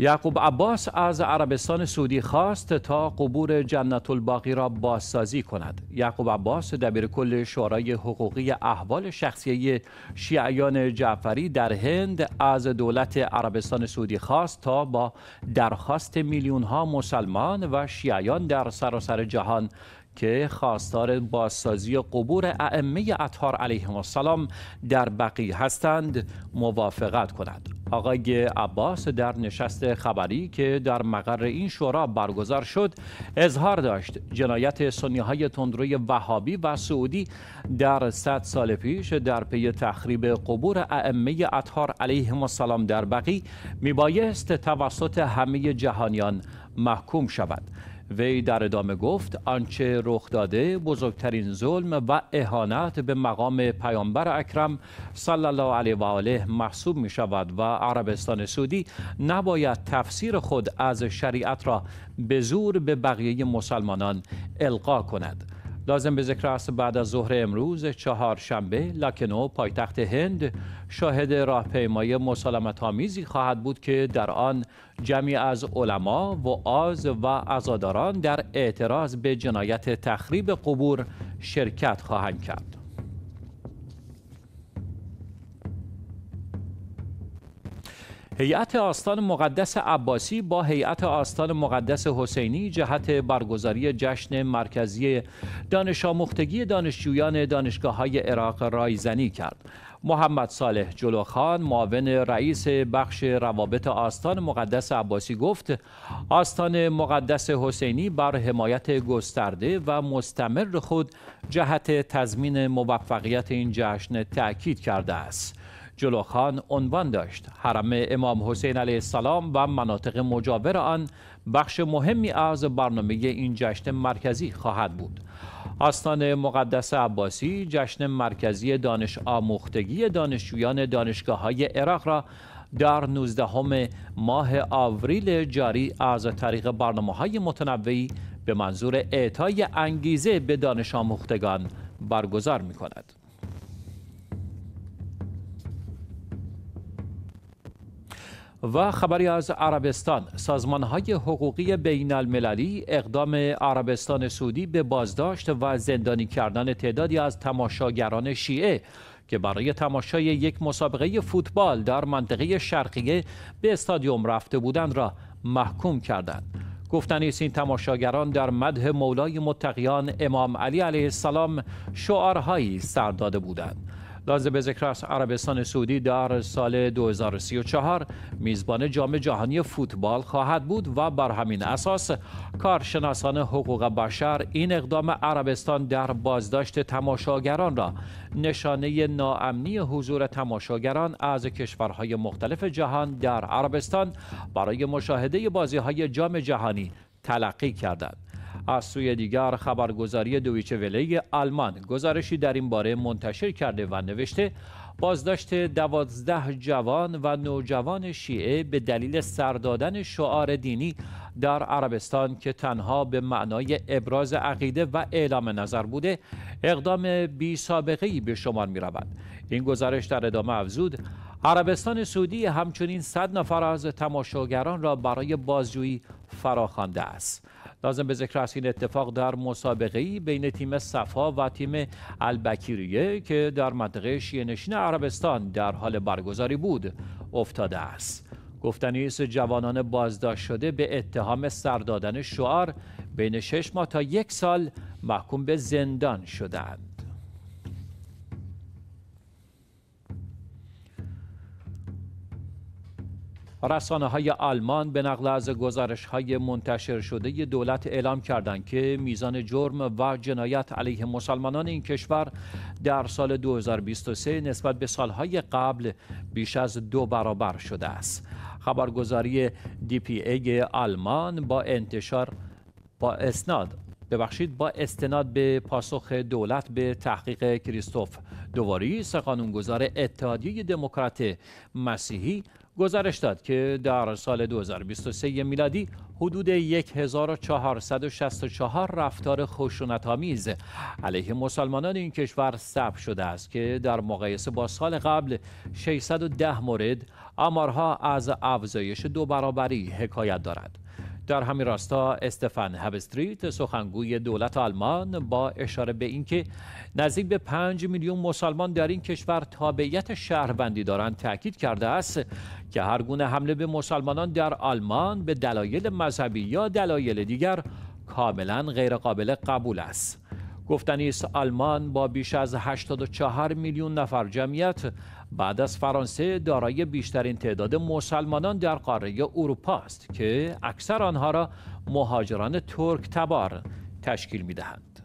یعقوب عباس از عربستان سعودی خواست تا قبور جنت الباقی را بازسازی کند یعقوب عباس دبیر کل شورای حقوقی احوال شخصی شیعیان جعفری در هند از دولت عربستان سعودی خواست تا با درخواست میلیون ها مسلمان و شیعیان در سراسر جهان که خواستار بازسازی قبور ائمه اطهار علیهم السلام در بقی هستند موافقت کند آقای عباس در نشست خبری که در مقر این شورا برگزار شد اظهار داشت جنایت سنی های تندروی وهابی و سعودی در صد سال پیش در پی تخریب قبور ائمه اطهار علیه السلام در بقی میبایست توسط همه جهانیان محکوم شود وی در ادامه گفت آنچه رخ داده بزرگترین ظلم و اهانت به مقام پیامبر اکرم صلی الله علیه و آله محسوب می شود و عربستان سعودی نباید تفسیر خود از شریعت را به زور به بقیه مسلمانان القا کند لازم به ذکر است بعد از ظهر امروز چهارشنبه لکنو پایتخت هند شاهد راهپیمایی مسالمت آمیزی خواهد بود که در آن جمعی از علما و آز و عزاداران در اعتراض به جنایت تخریب قبور شرکت خواهند کرد هیئت آستان مقدس عباسی با هیئت آستان مقدس حسینی جهت برگزاری جشن مرکزی دانش آموختگی دانشجویان دانشگاه های عراق رایزنی کرد. محمد صالح جلوخان معاون رئیس بخش روابط آستان مقدس عباسی گفت آستان مقدس حسینی بر حمایت گسترده و مستمر خود جهت تضمین موفقیت این جشن تاکید کرده است. جلوخان عنوان داشت حرم امام حسین علیه السلام و مناطق مجاور آن بخش مهمی از برنامه این جشن مرکزی خواهد بود آستان مقدس عباسی جشن مرکزی دانش آموختگی دانشجویان دانشگاه های عراق را در 19 ماه آوریل جاری از طریق برنامه های متنوعی به منظور اعطای انگیزه به دانش آموختگان برگزار می کند. و خبری از عربستان سازمان های حقوقی بین المللی اقدام عربستان سعودی به بازداشت و زندانی کردن تعدادی از تماشاگران شیعه که برای تماشای یک مسابقه فوتبال در منطقه شرقیه به استادیوم رفته بودند را محکوم کردند گفتنی است این تماشاگران در مده مولای متقیان امام علی علیه السلام شعارهایی سر داده بودند لازم به ذکر است عربستان سعودی در سال 2034 میزبان جام جهانی فوتبال خواهد بود و بر همین اساس کارشناسان حقوق بشر این اقدام عربستان در بازداشت تماشاگران را نشانه ناامنی حضور تماشاگران از کشورهای مختلف جهان در عربستان برای مشاهده بازی های جام جهانی تلقی کردند. از سوی دیگر خبرگزاری دویچه ولی آلمان گزارشی در این باره منتشر کرده و نوشته بازداشت دوازده جوان و نوجوان شیعه به دلیل سردادن شعار دینی در عربستان که تنها به معنای ابراز عقیده و اعلام نظر بوده اقدام بی سابقه به شمار می این گزارش در ادامه افزود عربستان سعودی همچنین صد نفر از تماشاگران را برای بازجویی فراخوانده است. لازم به ذکر است این اتفاق در مسابقه بین تیم صفا و تیم البکیریه که در منطقه نشین عربستان در حال برگزاری بود افتاده است گفتنی است جوانان بازداشت شده به اتهام سردادن شعار بین شش ماه تا یک سال محکوم به زندان شدند رسانه های آلمان به نقل از گزارش های منتشر شده دولت اعلام کردند که میزان جرم و جنایت علیه مسلمانان این کشور در سال 2023 نسبت به سالهای قبل بیش از دو برابر شده است. خبرگزاری دی پی ای آلمان با انتشار با اسناد ببخشید با استناد به پاسخ دولت به تحقیق کریستوف دواری سه قانونگذار اتحادیه دموکرات مسیحی گزارش داد که در سال 2023 میلادی حدود 1464 رفتار خشونت‌آمیز علیه مسلمانان این کشور ثبت شده است که در مقایسه با سال قبل 610 مورد آمارها از افزایش دو برابری حکایت دارد. در همین راستا استفان هبستریت سخنگوی دولت آلمان با اشاره به اینکه نزدیک به 5 میلیون مسلمان در این کشور تابعیت شهروندی دارند تاکید کرده است که هر گونه حمله به مسلمانان در آلمان به دلایل مذهبی یا دلایل دیگر کاملا غیرقابل قبول است گفتنی است آلمان با بیش از 84 میلیون نفر جمعیت بعد از فرانسه دارای بیشترین تعداد مسلمانان در قاره اروپا است که اکثر آنها را مهاجران ترک تبار تشکیل می دهند.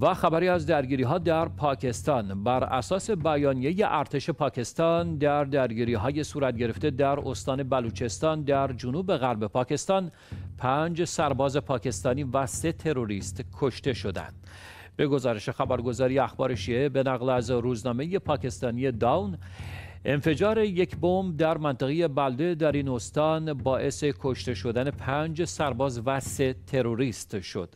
و خبری از درگیری ها در پاکستان بر اساس بیانیه ارتش پاکستان در درگیری های صورت گرفته در استان بلوچستان در جنوب غرب پاکستان پنج سرباز پاکستانی و سه تروریست کشته شدند به گزارش خبرگزاری اخبار شیعه به نقل از روزنامه پاکستانی داون انفجار یک بمب در منطقه بلده در این استان باعث کشته شدن پنج سرباز و سه تروریست شد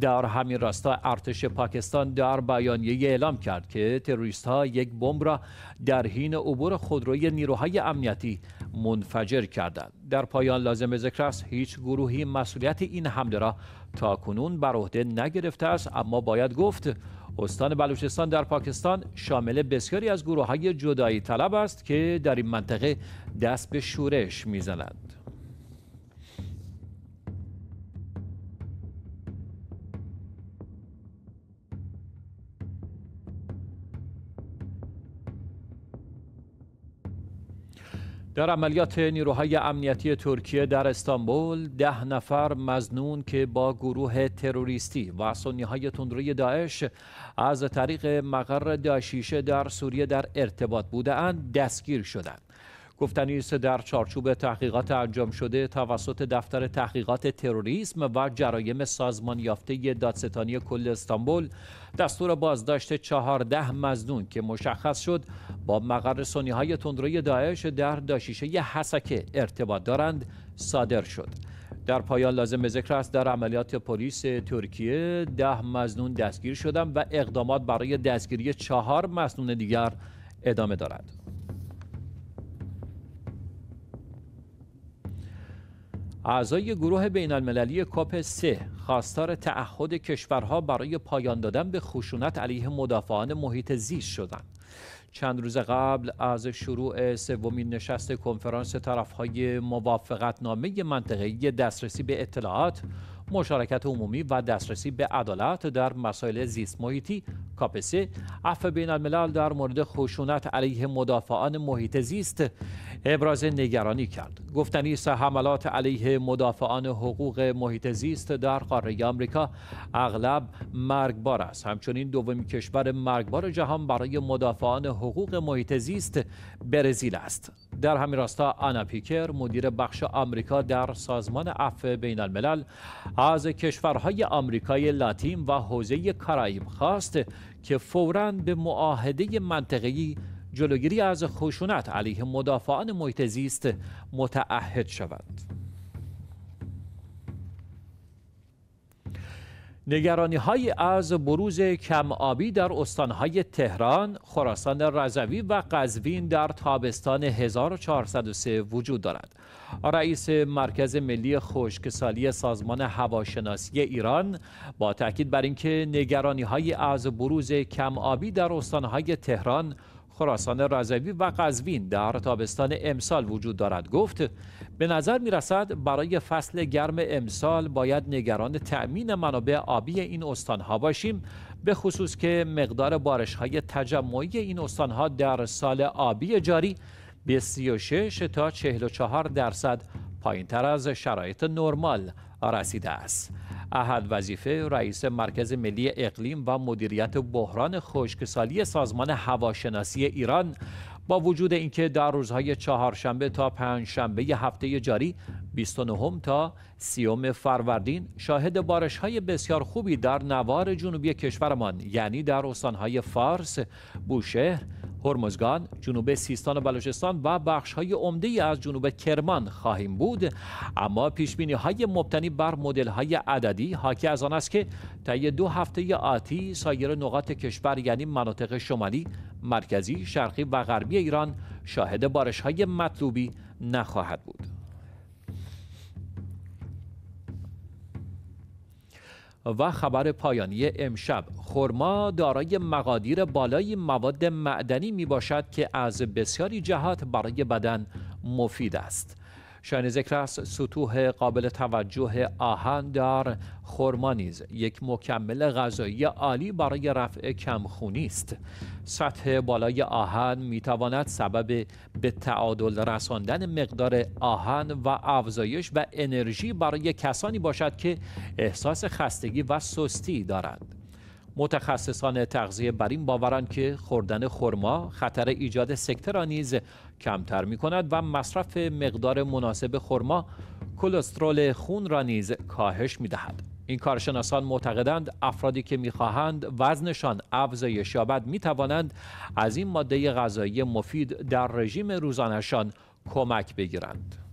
در همین راستا ارتش پاکستان در بیانیه اعلام کرد که تروریست ها یک بمب را در حین عبور خودروی نیروهای امنیتی منفجر کردند در پایان لازم ذکر است هیچ گروهی مسئولیت این حمله را تا کنون بر عهده نگرفته است اما باید گفت استان بلوچستان در پاکستان شامل بسیاری از گروه های جدایی طلب است که در این منطقه دست به شورش میزنند. در عملیات نیروهای امنیتی ترکیه در استانبول ده نفر مزنون که با گروه تروریستی و سنیهای تندری تندروی داعش از طریق مقر داشیشه در سوریه در ارتباط بودند دستگیر شدند. گفتنی است در چارچوب تحقیقات انجام شده توسط دفتر تحقیقات تروریسم و جرایم سازمان یافته دادستانی کل استانبول دستور بازداشت چهارده مزنون که مشخص شد با مقر سنی های تندروی داعش در داشیشه حسکه ارتباط دارند صادر شد در پایان لازم ذکر است در عملیات پلیس ترکیه ده مزنون دستگیر شدند و اقدامات برای دستگیری چهار مزنون دیگر ادامه دارد. اعضای گروه بین المللی کاپ 3 خواستار تعهد کشورها برای پایان دادن به خشونت علیه مدافعان محیط زیست شدند. چند روز قبل از شروع سومین نشست کنفرانس طرفهای موافقتنامه منطقه‌ای دسترسی به اطلاعات مشارکت عمومی و دسترسی به عدالت در مسائل زیست محیطی کاپسه اف بین الملل در مورد خشونت علیه مدافعان محیط زیست ابراز نگرانی کرد گفتنی است حملات علیه مدافعان حقوق محیط زیست در قاره آمریکا اغلب مرگبار است همچنین دومین کشور مرگبار جهان برای مدافعان حقوق محیط زیست برزیل است در همین راستا آنا پیکر مدیر بخش آمریکا در سازمان اف بین الملل از کشورهای آمریکای لاتین و حوزه کارائیب خواست که فوراً به معاهده منطقه‌ای جلوگیری از خشونت علیه مدافعان محیط زیست متعهد شود. نگرانی های از بروز کم آبی در استانهای تهران، خراسان رضوی و قزوین در تابستان 1403 وجود دارد. رئیس مرکز ملی خشکسالی سازمان هواشناسی ایران با تاکید بر اینکه نگرانی های از بروز کم آبی در استانهای تهران، خراسان رضوی و قزوین در تابستان امسال وجود دارد گفت به نظر می رسد برای فصل گرم امسال باید نگران تأمین منابع آبی این استانها باشیم به خصوص که مقدار بارش های تجمعی این استانها در سال آبی جاری به 36 تا 44 درصد پایین تر از شرایط نرمال رسیده است احد وظیفه رئیس مرکز ملی اقلیم و مدیریت بحران خشکسالی سازمان هواشناسی ایران با وجود اینکه در روزهای چهارشنبه تا پنجشنبه هفته جاری 29 تا 30 فروردین شاهد بارش های بسیار خوبی در نوار جنوبی کشورمان یعنی در استانهای فارس، بوشهر، هرمزگان جنوب سیستان و بلوچستان و بخش های عمده از جنوب کرمان خواهیم بود اما پیش بینی های مبتنی بر مدل های عددی حاکی از آن است که طی دو هفته آتی سایر نقاط کشور یعنی مناطق شمالی مرکزی شرقی و غربی ایران شاهد بارش های مطلوبی نخواهد بود و خبر پایانی امشب خرما دارای مقادیر بالای مواد معدنی می باشد که از بسیاری جهات برای بدن مفید است شاین ذکر است سطوح قابل توجه آهن در خرما یک مکمل غذایی عالی برای رفع کمخونی است سطح بالای آهن می تواند سبب به تعادل رساندن مقدار آهن و افزایش و انرژی برای کسانی باشد که احساس خستگی و سستی دارند متخصصان تغذیه بر این باورند که خوردن خرما خطر ایجاد سکته را نیز کمتر می کند و مصرف مقدار مناسب خرما کلسترول خون را نیز کاهش می دهد. این کارشناسان معتقدند افرادی که میخواهند وزنشان افزایش یابد می توانند از این ماده غذایی مفید در رژیم روزانشان کمک بگیرند.